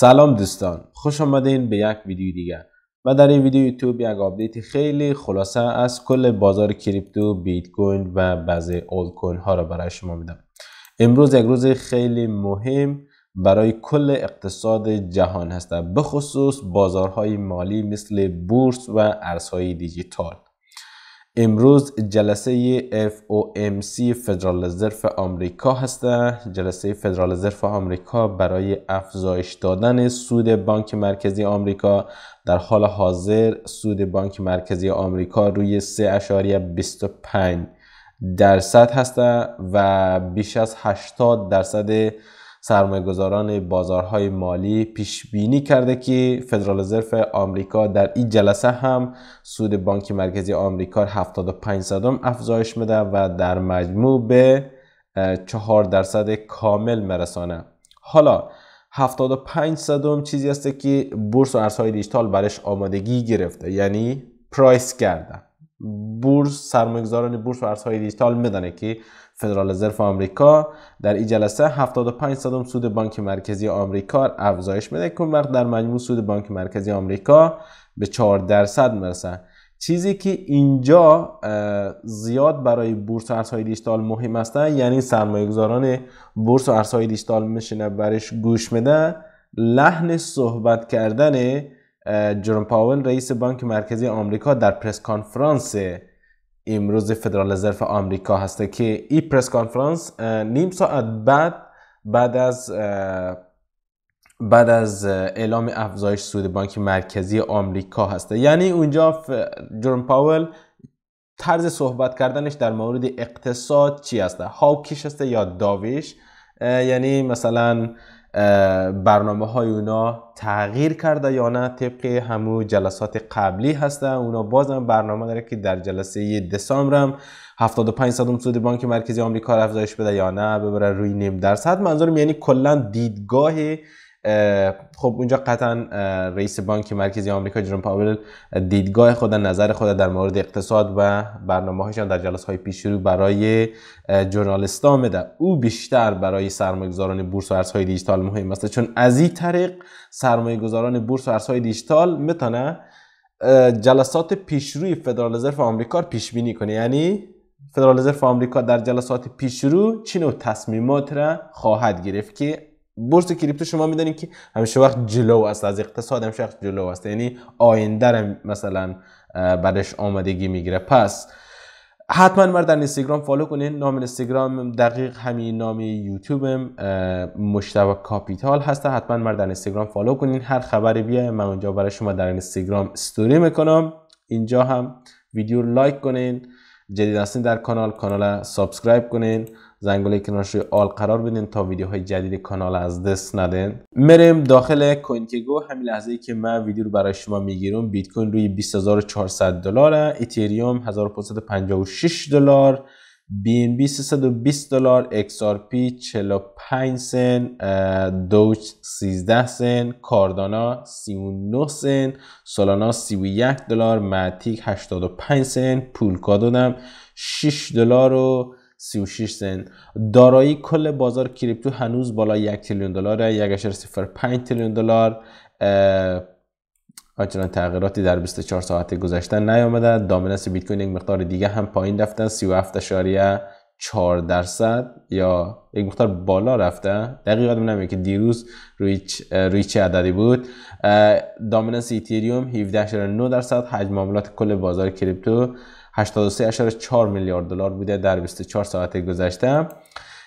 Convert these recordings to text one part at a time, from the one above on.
سلام دوستان خوش آمدین به یک ویدیو دیگه و در این ویدیو یوتیوب یک آپدیت خیلی خلاصه از کل بازار کریپتو بیت کوین و بعضی اولد کوین ها را برای شما میدم امروز یک روز خیلی مهم برای کل اقتصاد جهان هست بخصوص بازارهای مالی مثل بورس و ارزهای دیجیتال امروز جلسه FOMC فدرال رزرو آمریکا هسته جلسه فدرال رزرو آمریکا برای افزایش دادن سود بانک مرکزی آمریکا در حال حاضر سود بانک مرکزی آمریکا روی 3.25 درصد هسته و بیش از 80 درصد سرمایه‌گذاران بازارهای مالی پیش بینی کرده که فدرال رزرو آمریکا در این جلسه هم سود بانک مرکزی آمریکا 75 صدم افزایش میده و در مجموع به 4 درصد کامل مرسانه حالا 75 صدم چیزی است که بورس و ارزهای دیجیتال برش آمادگی گرفته یعنی پرایس کرده بورس سرمایه‌گذاران بورس و ارزهای دیجیتال میدانه که فدرال رزرو آمریکا در این جلسه 75 صدم سود بانک مرکزی آمریکا افزایش میده که وقت در مجموع سود بانک مرکزی آمریکا به 4 درصد میرسه چیزی که اینجا زیاد برای بورس و ارزهای دیجیتال مهم است یعنی سرمایه‌گذاران بورس و ارزهای دیجیتال میشینه برش گوش میده لحن صحبت کردن جرم پاول رئیس بانک مرکزی آمریکا در پرس کانفرانس امروز فدرال رزرو آمریکا هسته که این پرس کانفرانس نیم ساعت بعد بعد از بعد از اعلام افزایش سود بانک مرکزی آمریکا هسته یعنی اونجا جرم پاول طرز صحبت کردنش در مورد اقتصاد چی هسته هاوکیش هسته یا داویش یعنی مثلا برنامه های اونا تغییر کرده یا نه طبق همو جلسات قبلی هسته اونا بازم برنامه داره که در جلسه دسامبر هم 75 صدم سود بانک مرکزی آمریکا افزایش بده یا نه ببره روی نیم درصد منظورم یعنی کلا دیدگاه خب اونجا قطعا رئیس بانک مرکزی آمریکا جرم پاول دیدگاه خود نظر خود در مورد اقتصاد و هایشان در جلس های پیش رو برای ها میده او بیشتر برای سرمایه‌گذاران بورس و ارزهای دیجیتال مهم است چون از این طریق سرمایه‌گذاران بورس و ارزهای دیجیتال میتونه جلسات پیشروی فدرال رزرو آمریکا رو پیش بینی کنه یعنی فدرال رزرو آمریکا در جلسات پیشرو چه نوع تصمیمات را خواهد گرفت که بورس کریپتو شما میدانید که همیشه وقت جلو است از اقتصاد هم شخص جلو است یعنی آینده مثلا بعدش آمدگی میگیره پس حتما مرد در اینستاگرام فالو کنین نام اینستاگرام دقیق همین نام یوتیوبم مشتبه کاپیتال هسته حتما مرد در اینستاگرام فالو کنین هر خبری بیاد من اونجا برای شما در اینستاگرام استوری میکنم اینجا هم ویدیو لایک کنین جدید هستین در کانال کانال سابسکرایب کنین زنگوله کنارش روی آل قرار بدین تا ویدیوهای جدید کانال از دست ندین میریم داخل کوینکگو همین لحظه ای که من ویدیو رو برای شما میگیرم بیت کوین روی 20400 دلار اتریوم 1556 دلار BNB 320 دلار XRP 45 سن دوچ 13 سن کاردانا 39 سن سولانا 31 دلار ماتیک 85 سن کادونم 6 دلار و 36 سن دارایی کل بازار کریپتو هنوز بالا 1 تریلیون دلار 1.05 تریلیون دلار آنچنان تغییراتی در 24 ساعت گذشته نیامده دامیننس بیت کوین یک مقدار دیگه هم پایین رفته 37.4 درصد یا یک مقدار بالا رفته دقیق یادم نمیاد که دیروز روی چه عددی بود دامیننس ایتریوم 17.9 درصد حجم معاملات کل بازار کریپتو 83.4 میلیارد دلار بوده در 24 ساعت گذشته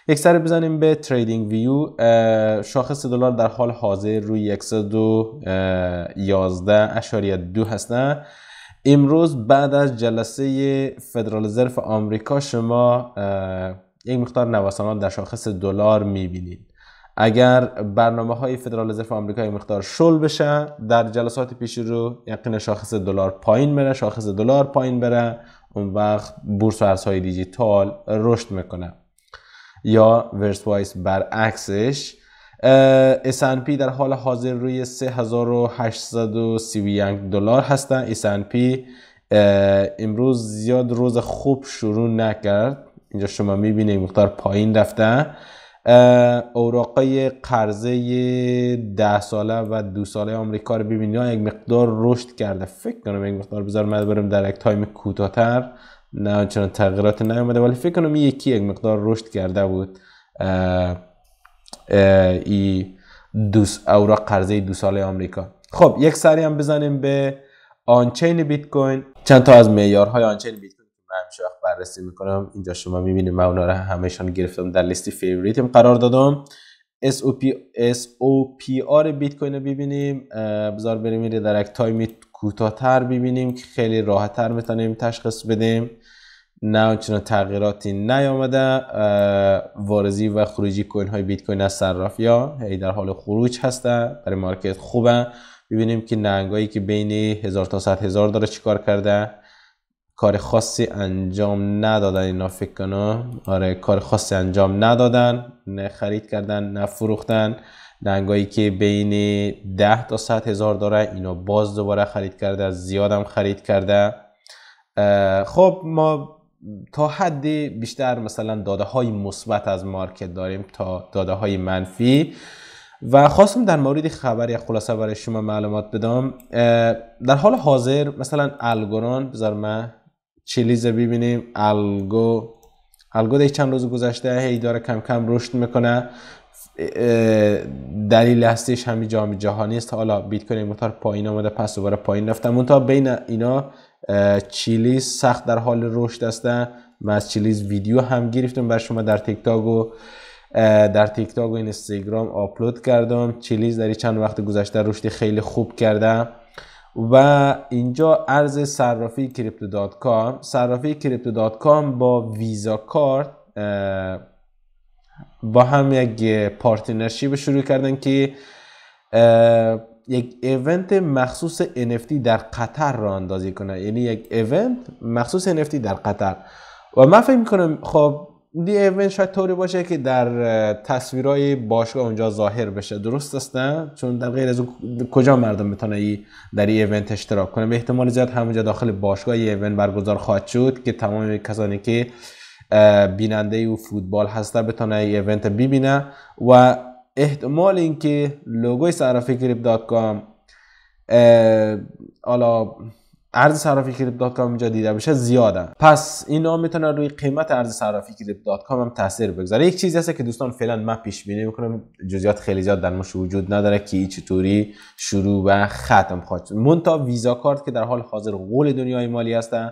یک سر بزنیم به تریدینگ ویو شاخص دلار در حال حاضر روی 111.2 هستن امروز بعد از جلسه فدرال رزرو آمریکا شما یک مقدار نوسانات در شاخص دلار میبینید اگر برنامه های فدرال رزرو آمریکا یک مقدار شل بشه در جلسات پیش رو یقین شاخص دلار پایین بره شاخص دلار پایین بره اون وقت بورس و ارزهای دیجیتال رشد میکنه یا ورس وایس برعکسش S&P در حال حاضر روی 3831 دلار هستن S&P امروز زیاد روز خوب شروع نکرد اینجا شما میبینید مقدار پایین رفته اوراقای قرضه ده ساله و دو ساله آمریکا رو ببینید یک مقدار رشد کرده فکر کنم یک مقدار بذار من برم در یک تایم کوتاه‌تر نه چنان تغییرات نیومده ولی فکر کنم یکی یک مقدار رشد کرده بود ای دوس اورا قرضه دو ساله آمریکا خب یک سری هم بزنیم به آنچین بیت کوین چند تا از معیارهای آنچین بیت کوین که من همیشه بررسی میکنم اینجا شما میبینید من اونا را همشان گرفتم در لیست فیوریتم قرار دادم پی آر بیت کوین رو ببینیم بذار بریم در یک تایم کوتاهتر ببینیم که خیلی راحتتر میتونیم تشخیص بدیم نه چون تغییراتی نیامده وارزی و خروجی کوین های بیت کوین از صرافی یا هی در حال خروج هسته برای مارکت خوبه ببینیم که ننگایی که بین 1000 تا 100 هزار داره چیکار کرده کار خاصی انجام ندادن اینا فکر آره کار خاصی انجام ندادن نه خرید کردن نه فروختن دنگایی که بین 10 تا 100 هزار داره اینا باز دوباره خرید کرده زیادم خرید کرده خب ما تا حد بیشتر مثلا داده های مثبت از مارکت داریم تا داده های منفی و خواستم در مورد خبری خلاصه برای شما معلومات بدم در حال حاضر مثلا الگوران بذار من چلیز ببینیم الگو الگو چند روز گذشته هی داره کم کم رشد میکنه دلیل هستیش همین جام جهانی است حالا بیت کوین مقدار پایین آمده پس دوباره پایین رفته منتها بین اینا چیلی سخت در حال رشد هستن من از چیلیز ویدیو هم گرفتم بر شما در تیک تاک و در تیک تاک و اینستاگرام آپلود کردم چیلیز در چند وقت گذشته رشد خیلی خوب کرده و اینجا ارز صرافی کریپتو دات کام صرافی کریپتو دات کام با ویزا کارت با هم یک به شروع کردن که یک ایونت مخصوص NFT در قطر را اندازی کنه یعنی یک ایونت مخصوص NFT در قطر و من فکر میکنم خب دی ایونت شاید طوری باشه که در تصویرهای باشگاه اونجا ظاهر بشه درست است چون در غیر از کجا مردم میتونه ای در این ایونت اشتراک کنه به احتمال زیاد همونجا داخل باشگاه ایونت برگزار خواهد شد که تمام کسانی که بیننده و فوتبال هسته بتونه ای ایونت ببینه و احتمال اینکه لوگوی صرافی کریپ دات کام حالا ارز صرافی کریپ دات کام اینجا دیده بشه زیاده پس اینا میتونه روی قیمت ارز صرافی کریپ دات کام هم تاثیر بگذاره یک چیزی هست که دوستان فعلا من پیش بینی میکنم جزئیات خیلی زیاد در مش وجود نداره که چطوری شروع و ختم خواهد مونتا ویزا کارت که در حال حاضر غول دنیای مالی هستن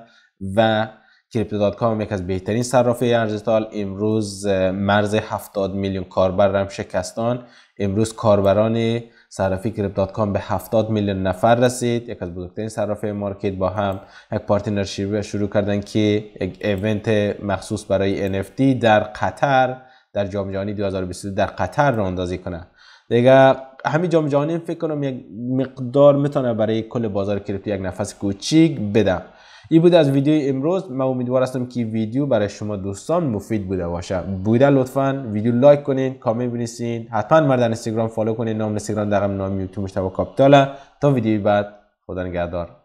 و کریپتو کام یک از بهترین صرافی ارز دیجیتال امروز مرز 70 میلیون کاربر رم شکستان امروز کاربران صرافی کریپتو به 70 میلیون نفر رسید یک از بزرگترین صرافی مارکت با هم یک پارتنرشیپ شروع کردن که یک ایونت مخصوص برای NFT در قطر در جام جهانی 2022 در قطر رو اندازی کنه دیگه همین جام جهانی فکر کنم یک مقدار میتونه برای کل بازار کریپتو یک نفس کوچیک بده ای بود از ویدیو امروز من امیدوار هستم که ویدیو برای شما دوستان مفید بوده باشه بوده لطفا ویدیو لایک کنین کامنت بنویسین حتما مرد اینستاگرام فالو کنین نام اینستاگرام دقم نام یوتیوب مشتاق کاپیتال تا ویدیوی بعد خدا نگهدار